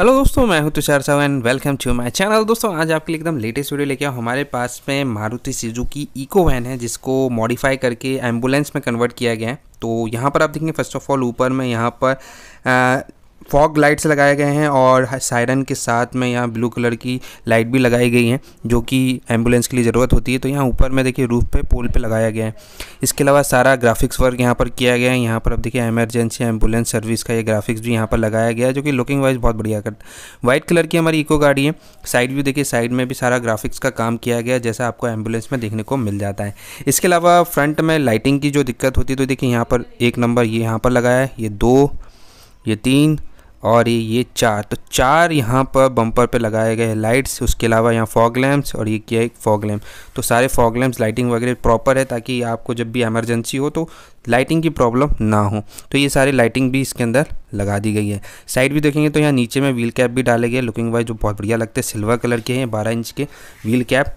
Hello दोस्तों मैं हूं Tushar Sahu and welcome to my channel दोस्तों आज आपके लिए एकदम लेटेस्ट वीडियो लेके आओ हमारे पास में मारुति की इको वैन है जिसको मॉडिफाई करके एम्बुलेंस में कन्वर्ट किया गया है तो यहाँ पर आप देखेंगे फर्स्ट ऑफ ऑल ऊपर में यहाँ पर फॉग लाइट्स लगाए गए हैं और सायरन के साथ में यहाँ ब्लू कलर की लाइट भी लगाई गई है जो कि एम्बुलेंस के लिए ज़रूरत होती है तो यहाँ ऊपर में देखिए रूफ पे पोल पे लगाया गया है इसके अलावा सारा ग्राफिक्स वर्क यहाँ पर किया गया है यहाँ पर अब देखिए एमरजेंसी एम्बुलेंस सर्विस का ये ग्राफिक्स भी यहाँ पर लगाया गया है जो कि लुकिंग वाइज बहुत बढ़िया कर वाइट कलर की हमारी इको गाड़ी है साइड व्यू देखिए साइड में भी सारा ग्राफिक्स का काम किया गया जैसा आपको एम्बुलेंस में देखने को मिल जाता है इसके अलावा फ्रंट में लाइटिंग की जो दिक्कत होती है तो देखिए यहाँ पर एक नंबर ये यहाँ पर लगाया है ये दो ये तीन और ये ये चार तो चार यहाँ पर बम्पर पे लगाए गए हैं लाइट्स उसके अलावा यहाँ फॉग लैम्प्स और ये क्या एक फॉग लैम्प तो सारे फॉग लैम्प्स लाइटिंग वगैरह प्रॉपर है ताकि आपको जब भी एमरजेंसी हो तो लाइटिंग की प्रॉब्लम ना हो तो ये सारी लाइटिंग भी इसके अंदर लगा दी गई है साइड भी देखेंगे तो यहाँ नीचे में व्हील कैप भी डाले गए लुकिंग वाइज जो बहुत बढ़िया लगते हैं सिल्वर कलर के हैं बारह इंच के व्हील कैप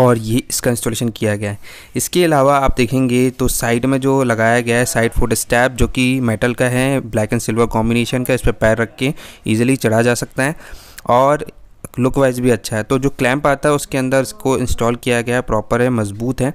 और ये इसका इंस्टॉलेशन किया गया है इसके अलावा आप देखेंगे तो साइड में जो लगाया गया है साइड फुट स्टैप जो कि मेटल का है ब्लैक एंड सिल्वर कॉम्बिनेशन का इस पर पैर रख के ईजिली चढ़ा जा सकता है और लुक वाइज भी अच्छा है तो जो क्लैंप आता है उसके अंदर इसको इंस्टॉल किया गया है प्रॉपर है मजबूत है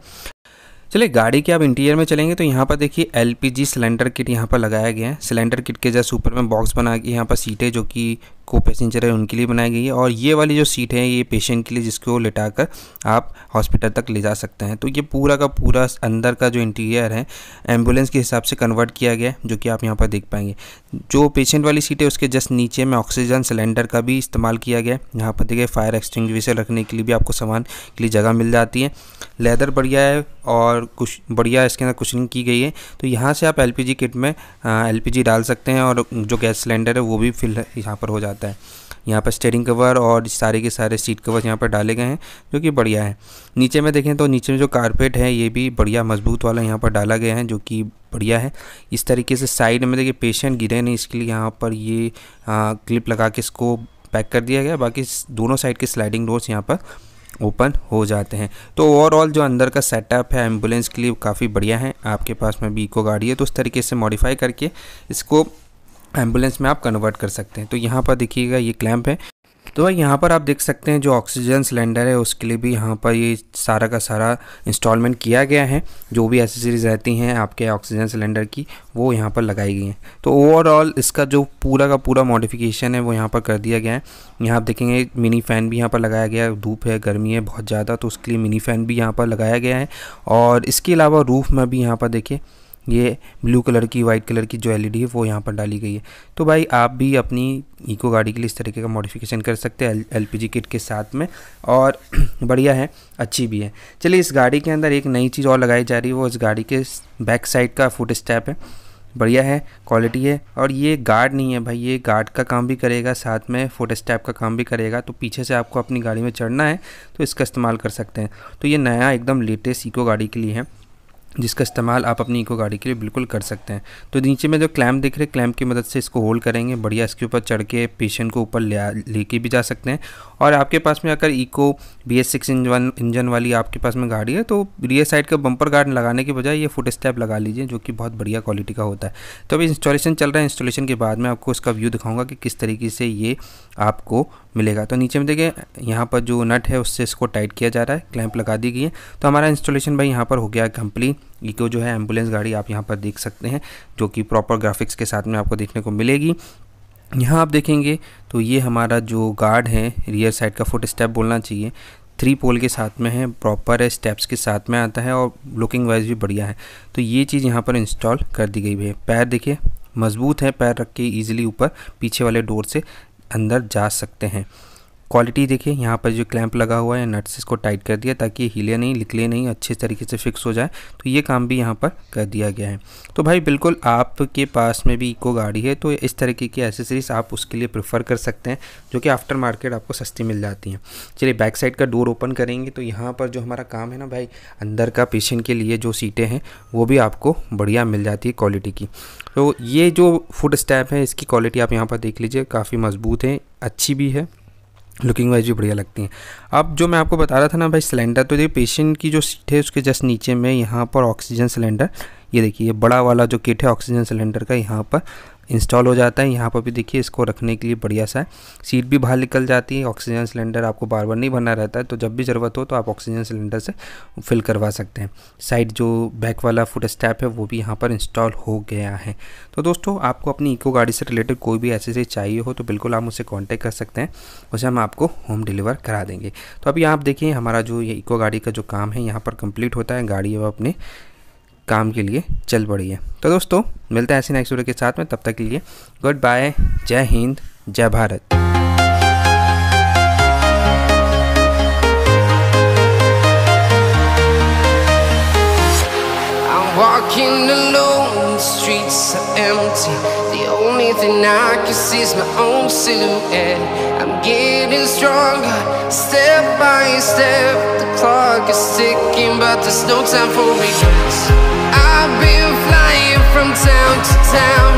चलिए गाड़ी के आप इंटीरियर में चलेंगे तो यहाँ पर देखिए L P G cylinder kit यहाँ पर लगाया गया है सिलेंडर किट के जैसे ऊपर में बॉक्स बना के यहाँ पर सीटें जो कि को पैसेंजर है उनके लिए बनाई गई है और ये वाली जो सीट है ये पेशेंट के लिए जिसको लिटा कर आप हॉस्पिटल तक ले जा सकते हैं तो ये पूरा का पूरा अंदर का जो इंटीरियर है एम्बुलेंस के हिसाब से कन्वर्ट किया गया जो कि आप यहाँ पर देख पाएंगे जो पेशेंट वाली सीट है उसके जस्ट नीचे में ऑक्सीजन सिलेंडर का भी इस्तेमाल किया गया है यहाँ पर देखिए फायर एक्सटिंग रखने के लिए भी आपको सामान के लिए जगह मिल जाती है लेदर बढ़िया है और कुछ बढ़िया इसके अंदर कुशनिंग की गई है तो यहाँ से आप एल किट में एल हाँ, डाल सकते हैं और जो गैस सिलेंडर है वो भी फिल यहाँ पर हो जाता है आता है यहाँ पर स्टेयरिंग कवर और सारे के सारे सीट कवर यहाँ पर डाले गए हैं जो कि बढ़िया है नीचे में देखें तो नीचे में जो कारपेट है ये भी बढ़िया मजबूत वाला यहाँ पर डाला गया है जो कि बढ़िया है इस तरीके से साइड में देखिए पेशेंट गिरे नहीं इसके लिए यहाँ पर ये आ, क्लिप लगा के इसको पैक कर दिया गया बाकी दोनों साइड के स्लाइडिंग डोर्स यहाँ पर ओपन हो जाते हैं तो ओवरऑल जो अंदर का सेटअप है एम्बुलेंस के लिए काफ़ी बढ़िया है आपके पास में भी इको गाड़ी है तो उस तरीके से मॉडिफाई करके इसको एम्बुलेंस में आप कन्वर्ट कर सकते हैं तो यहाँ पर देखिएगा ये क्लैम्प है तो भाई यहाँ पर आप देख सकते हैं जो ऑक्सीजन सिलेंडर है उसके लिए भी यहाँ पर ये सारा का सारा इंस्टॉलमेंट किया गया है जो भी एसेसरीज रहती हैं आपके ऑक्सीजन सिलेंडर की वो यहाँ पर लगाई गई हैं तो ओवरऑल इसका जो पूरा का पूरा मॉडिफिकेशन है वो यहाँ पर कर दिया गया है यहाँ आप देखेंगे मिनी फ़ैन भी यहाँ पर लगाया गया है धूप है गर्मी है बहुत ज़्यादा तो उसके लिए मिनी फ़ैन भी यहाँ पर लगाया गया है और इसके अलावा रूफ़ में भी यहाँ पर देखिए ये ब्लू कलर की वाइट कलर की जो एलईडी है वो यहाँ पर डाली गई है तो भाई आप भी अपनी इको गाड़ी के लिए इस तरीके का मॉडिफिकेशन कर सकते हैं एल किट के साथ में और बढ़िया है अच्छी भी है चलिए इस गाड़ी के अंदर एक नई चीज़ और लगाई जा रही है वो इस गाड़ी के बैक साइड का फुट स्टैप है बढ़िया है क्वालिटी है और ये गार्ड नहीं है भाई ये गार्ड का काम भी करेगा साथ में फ़ोटो स्टैप का काम भी करेगा तो पीछे से आपको अपनी गाड़ी में चढ़ना है तो इसका इस्तेमाल कर सकते हैं तो ये नया एकदम लेटेस्ट इको गाड़ी के लिए है जिसका इस्तेमाल आप अपनी इको गाड़ी के लिए बिल्कुल कर सकते हैं तो नीचे में जो क्लैम्प दिख रहे हैं क्लैम्प की मदद से इसको होल्ड करेंगे बढ़िया इसके ऊपर चढ़ के पेशेंट को ऊपर ले लेके भी जा सकते हैं और आपके पास में अगर Eeco B S six engine engine वाली आपके पास में गाड़ी है तो रियर साइड का बम्पर गार्ड लगाने के बजाय ये फुट स्टैप लगा लीजिए जो कि बहुत बढ़िया क्वालिटी का होता है तो अभी इंस्टॉलेशन चल रहा है इंस्टॉलेशन के बाद में आपको इसका व्यू दिखाऊंगा कि किस तरीके से ये आपको मिलेगा तो नीचे में देखिए यहाँ पर जो नट है उससे इसको टाइट किया जा रहा है क्लैंप लगा दी गई है तो हमारा इंस्टॉलेशन भाई यहाँ पर हो गया कंप्लीट इको जो है एम्बुलेंस गाड़ी आप यहाँ पर देख सकते हैं जो कि प्रॉपर ग्राफिक्स के साथ में आपको देखने को मिलेगी यहाँ आप देखेंगे तो ये हमारा जो गार्ड है रियर साइड का फुट स्टेप बोलना चाहिए थ्री पोल के साथ में है प्रॉपर है स्टेप्स के साथ में आता है और लुकिंग वाइज भी बढ़िया है तो ये चीज़ यहाँ पर इंस्टॉल कर दी गई है पैर देखिए मजबूत है पैर रख के ईजिली ऊपर पीछे वाले डोर से अंदर जा सकते हैं क्वालिटी देखिए यहाँ पर जो क्लैंप लगा हुआ है नट्स इसको टाइट कर दिया ताकि हिले नहीं निकले नहीं अच्छे तरीके से फिक्स हो जाए तो ये काम भी यहाँ पर कर दिया गया है तो भाई बिल्कुल आपके पास में भी इको गाड़ी है तो इस तरीके की एसेसरीज़ आप उसके लिए प्रेफर कर सकते हैं जो कि आफ्टर मार्केट आपको सस्ती मिल जाती हैं चलिए बैक साइड का डोर ओपन करेंगे तो यहाँ पर जो हमारा काम है ना भाई अंदर का पेशेंट के लिए जो सीटें हैं वो भी आपको बढ़िया मिल जाती है क्वालिटी की तो ये जो फुट स्टैप है इसकी क्वालिटी आप यहाँ पर देख लीजिए काफ़ी मजबूत है अच्छी भी है लुकिंग वाइज भी बढ़िया लगती हैं अब जो मैं आपको बता रहा था ना भाई सिलेंडर तो ये पेशेंट की जो सीट है उसके जस्ट नीचे में यहाँ पर ऑक्सीजन सिलेंडर ये देखिए बड़ा वाला जो किट है ऑक्सीजन सिलेंडर का यहाँ पर इंस्टॉल हो जाता है यहाँ पर भी देखिए इसको रखने के लिए बढ़िया सा है सीट भी बाहर निकल जाती है ऑक्सीजन सिलेंडर आपको बार बार नहीं भरना रहता है तो जब भी ज़रूरत हो तो आप ऑक्सीजन सिलेंडर से फिल करवा सकते हैं साइड जो बैक वाला फुट स्टैप है वो भी यहाँ पर इंस्टॉल हो गया है तो दोस्तों आपको अपनी इको गाड़ी से रिलेटेड कोई भी ऐसे चाहिए हो तो बिल्कुल आप मुझसे कॉन्टैक्ट कर सकते हैं उसे हम आपको होम डिलीवर करा देंगे तो अभी आप देखिए हमारा जो ये इको गाड़ी का जो काम है यहाँ पर कंप्लीट होता है गाड़ी अब अपने काम के लिए चल पड़ी है तो दोस्तों मिलते हैं ऐसे नेक्स्ट वीडियो के साथ में तब तक के लिए गुड बाय जय हिंद जय Bharat Walking alone, the streets are empty. The only thing I can see is my own silhouette. I'm getting stronger, step by step. The clock is ticking, but there's no time for regrets. town to town